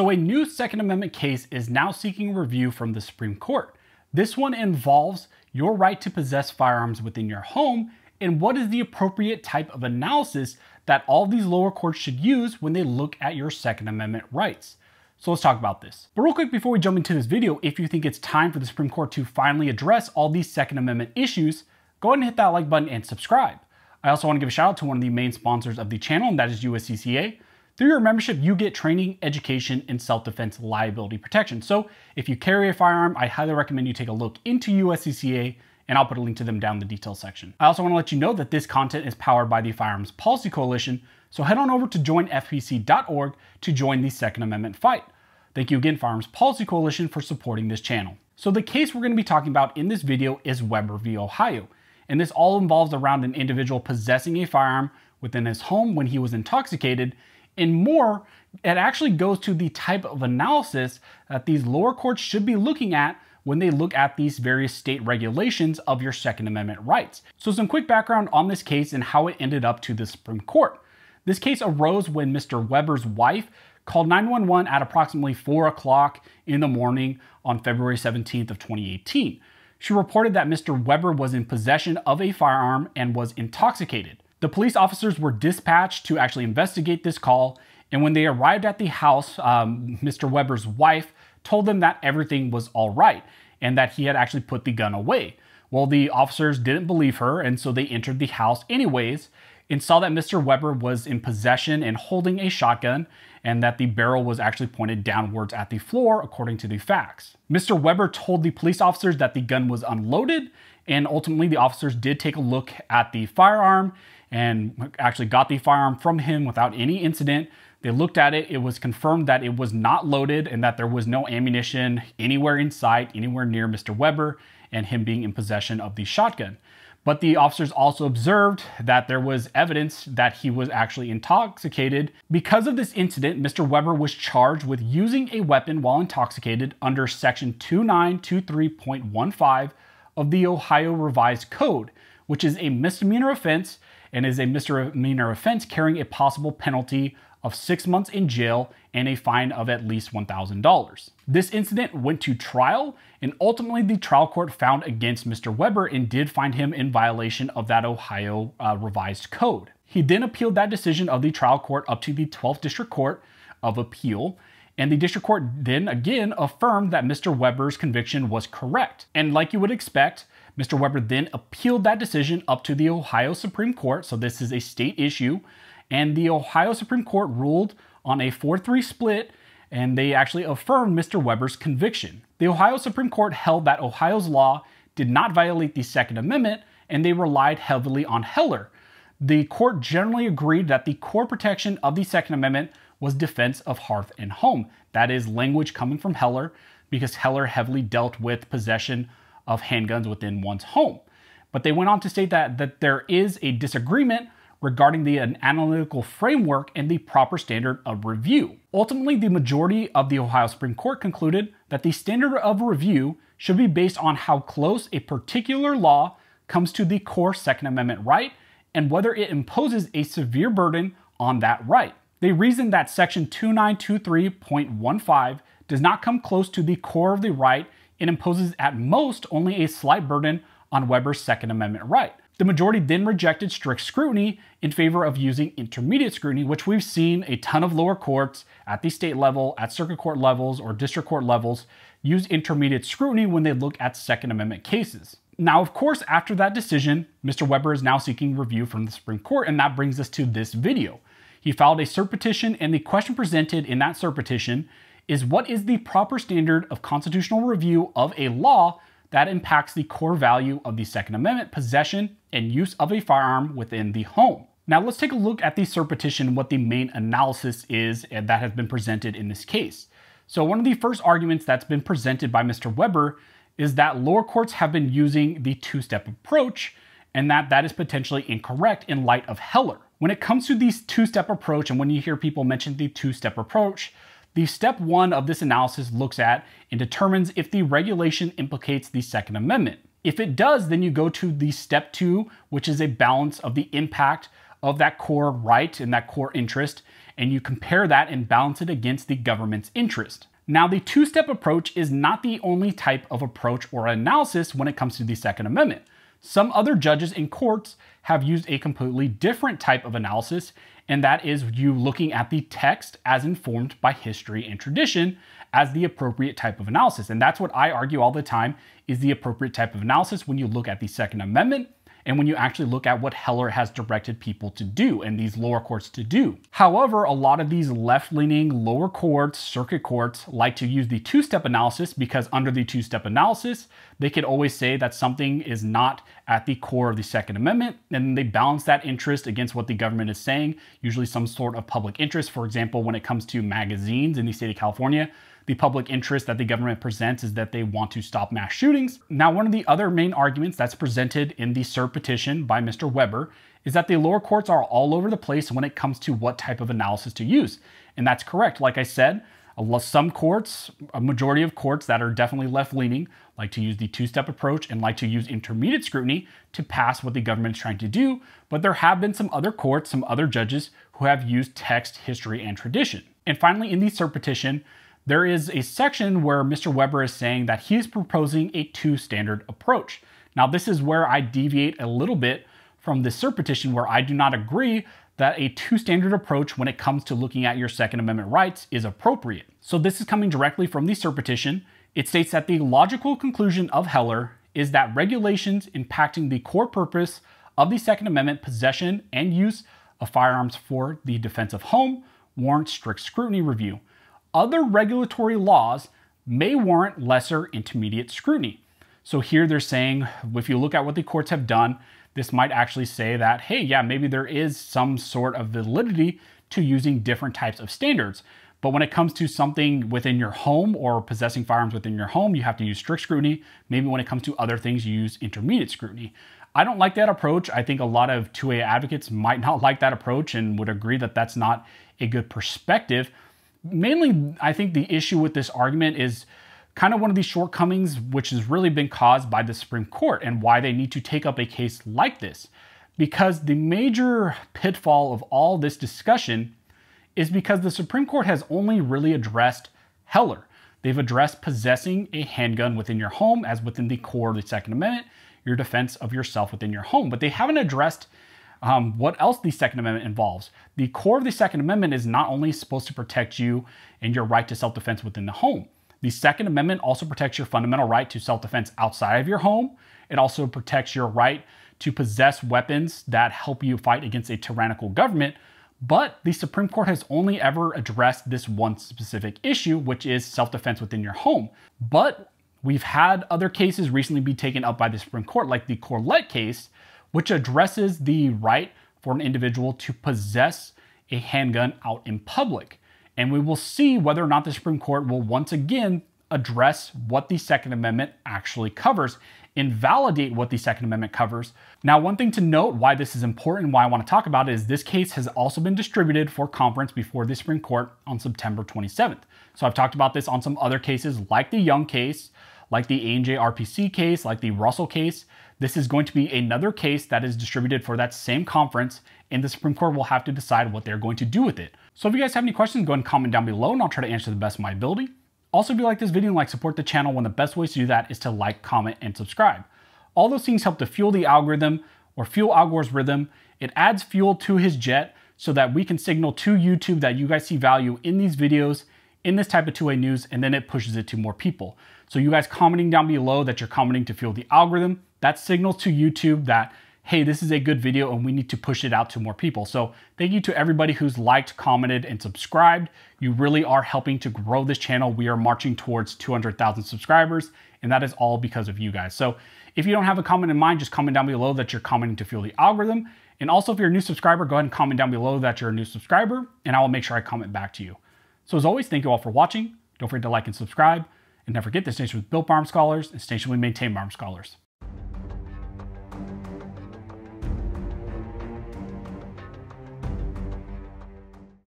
So a new Second Amendment case is now seeking review from the Supreme Court. This one involves your right to possess firearms within your home and what is the appropriate type of analysis that all these lower courts should use when they look at your Second Amendment rights. So let's talk about this. But real quick before we jump into this video, if you think it's time for the Supreme Court to finally address all these Second Amendment issues, go ahead and hit that like button and subscribe. I also want to give a shout out to one of the main sponsors of the channel, and that is USCCA. Through your membership, you get training, education, and self-defense liability protection. So if you carry a firearm, I highly recommend you take a look into USCCA and I'll put a link to them down the details section. I also wanna let you know that this content is powered by the Firearms Policy Coalition, so head on over to joinfpc.org to join the Second Amendment fight. Thank you again, Firearms Policy Coalition, for supporting this channel. So the case we're gonna be talking about in this video is Weber v. Ohio, and this all involves around an individual possessing a firearm within his home when he was intoxicated and more, it actually goes to the type of analysis that these lower courts should be looking at when they look at these various state regulations of your Second Amendment rights. So, some quick background on this case and how it ended up to the Supreme Court. This case arose when Mr. Weber's wife called 911 at approximately 4 o'clock in the morning on February 17th of 2018. She reported that Mr. Weber was in possession of a firearm and was intoxicated. The police officers were dispatched to actually investigate this call, and when they arrived at the house, um, Mr. Weber's wife told them that everything was all right and that he had actually put the gun away. Well, the officers didn't believe her, and so they entered the house anyways, and saw that Mr. Weber was in possession and holding a shotgun and that the barrel was actually pointed downwards at the floor, according to the facts. Mr. Weber told the police officers that the gun was unloaded, and ultimately the officers did take a look at the firearm and actually got the firearm from him without any incident. They looked at it, it was confirmed that it was not loaded and that there was no ammunition anywhere in sight, anywhere near Mr. Weber and him being in possession of the shotgun. But the officers also observed that there was evidence that he was actually intoxicated. Because of this incident, Mr. Weber was charged with using a weapon while intoxicated under section 2923.15 of the Ohio Revised Code, which is a misdemeanor offense and is a misdemeanor offense carrying a possible penalty of six months in jail and a fine of at least $1,000. This incident went to trial, and ultimately the trial court found against Mr. Weber and did find him in violation of that Ohio uh, revised code. He then appealed that decision of the trial court up to the 12th District Court of Appeal, and the district court then again affirmed that Mr. Weber's conviction was correct. And like you would expect, Mr. Weber then appealed that decision up to the Ohio Supreme Court, so this is a state issue. And the Ohio Supreme Court ruled on a 4 3 split, and they actually affirmed Mr. Weber's conviction. The Ohio Supreme Court held that Ohio's law did not violate the Second Amendment, and they relied heavily on Heller. The court generally agreed that the core protection of the Second Amendment was defense of hearth and home. That is language coming from Heller, because Heller heavily dealt with possession of handguns within one's home. But they went on to state that, that there is a disagreement regarding the analytical framework and the proper standard of review. Ultimately, the majority of the Ohio Supreme Court concluded that the standard of review should be based on how close a particular law comes to the core Second Amendment right and whether it imposes a severe burden on that right. They reasoned that Section 2923.15 does not come close to the core of the right and imposes at most only a slight burden on Weber's Second Amendment right. The majority then rejected strict scrutiny in favor of using intermediate scrutiny, which we've seen a ton of lower courts at the state level, at circuit court levels, or district court levels use intermediate scrutiny when they look at Second Amendment cases. Now, of course, after that decision, Mr. Weber is now seeking review from the Supreme Court, and that brings us to this video. He filed a cert petition, and the question presented in that cert petition is what is the proper standard of constitutional review of a law that impacts the core value of the Second Amendment possession and use of a firearm within the home. Now let's take a look at the surpetition. what the main analysis is eh, that has been presented in this case. So one of the first arguments that's been presented by Mr. Weber is that lower courts have been using the two-step approach and that that is potentially incorrect in light of Heller. When it comes to these two-step approach and when you hear people mention the two-step approach, the step one of this analysis looks at and determines if the regulation implicates the Second Amendment. If it does, then you go to the step two, which is a balance of the impact of that core right and that core interest, and you compare that and balance it against the government's interest. Now, the two step approach is not the only type of approach or analysis when it comes to the Second Amendment. Some other judges in courts have used a completely different type of analysis, and that is you looking at the text as informed by history and tradition as the appropriate type of analysis. And that's what I argue all the time is the appropriate type of analysis when you look at the Second Amendment and when you actually look at what Heller has directed people to do and these lower courts to do. However, a lot of these left-leaning lower courts, circuit courts, like to use the two-step analysis because under the two-step analysis, they could always say that something is not at the core of the Second Amendment, and they balance that interest against what the government is saying, usually some sort of public interest. For example, when it comes to magazines in the state of California, the public interest that the government presents is that they want to stop mass shootings. Now, one of the other main arguments that's presented in the cert petition by Mr. Weber is that the lower courts are all over the place when it comes to what type of analysis to use. And that's correct. Like I said, some courts, a majority of courts that are definitely left leaning, like to use the two step approach and like to use intermediate scrutiny to pass what the government is trying to do. But there have been some other courts, some other judges who have used text, history, and tradition. And finally, in the cert petition, there is a section where Mr. Weber is saying that he is proposing a two standard approach. Now, this is where I deviate a little bit from the cert petition, where I do not agree that a two standard approach when it comes to looking at your Second Amendment rights is appropriate. So, this is coming directly from the cert petition. It states that the logical conclusion of Heller is that regulations impacting the core purpose of the Second Amendment possession and use of firearms for the defense of home warrant strict scrutiny review other regulatory laws may warrant lesser intermediate scrutiny. So here they're saying, if you look at what the courts have done, this might actually say that, hey, yeah, maybe there is some sort of validity to using different types of standards. But when it comes to something within your home or possessing firearms within your home, you have to use strict scrutiny. Maybe when it comes to other things, you use intermediate scrutiny. I don't like that approach. I think a lot of 2A advocates might not like that approach and would agree that that's not a good perspective mainly, I think the issue with this argument is kind of one of these shortcomings which has really been caused by the Supreme Court and why they need to take up a case like this. Because the major pitfall of all this discussion is because the Supreme Court has only really addressed Heller. They've addressed possessing a handgun within your home as within the core of the Second Amendment, your defense of yourself within your home. But they haven't addressed um, what else the Second Amendment involves. The core of the Second Amendment is not only supposed to protect you and your right to self defense within the home, the Second Amendment also protects your fundamental right to self defense outside of your home. It also protects your right to possess weapons that help you fight against a tyrannical government. But the Supreme Court has only ever addressed this one specific issue, which is self defense within your home. But we've had other cases recently be taken up by the Supreme Court, like the Corlett case, which addresses the right for an individual to possess a handgun out in public. And we will see whether or not the Supreme Court will once again address what the Second Amendment actually covers invalidate what the Second Amendment covers. Now, one thing to note why this is important, why I want to talk about it, is this case has also been distributed for conference before the Supreme Court on September 27th. So I've talked about this on some other cases like the Young case, like the ANJ RPC case, like the Russell case, this is going to be another case that is distributed for that same conference, and the Supreme Court will have to decide what they're going to do with it. So if you guys have any questions, go ahead and comment down below, and I'll try to answer the best of my ability. Also, if you like this video and like support the channel, one of the best ways to do that is to like, comment, and subscribe. All those things help to fuel the algorithm or fuel Al Gore's rhythm. It adds fuel to his jet so that we can signal to YouTube that you guys see value in these videos, in this type of two-way news, and then it pushes it to more people. So you guys commenting down below that you're commenting to fuel the algorithm, that signals to YouTube that, hey, this is a good video and we need to push it out to more people. So thank you to everybody who's liked, commented, and subscribed. You really are helping to grow this channel. We are marching towards 200,000 subscribers and that is all because of you guys. So if you don't have a comment in mind, just comment down below that you're commenting to fuel the algorithm. And also if you're a new subscriber, go ahead and comment down below that you're a new subscriber and I will make sure I comment back to you. So as always, thank you all for watching. Don't forget to like and subscribe. And don't forget the Station was built by scholars and Station we maintain by scholars.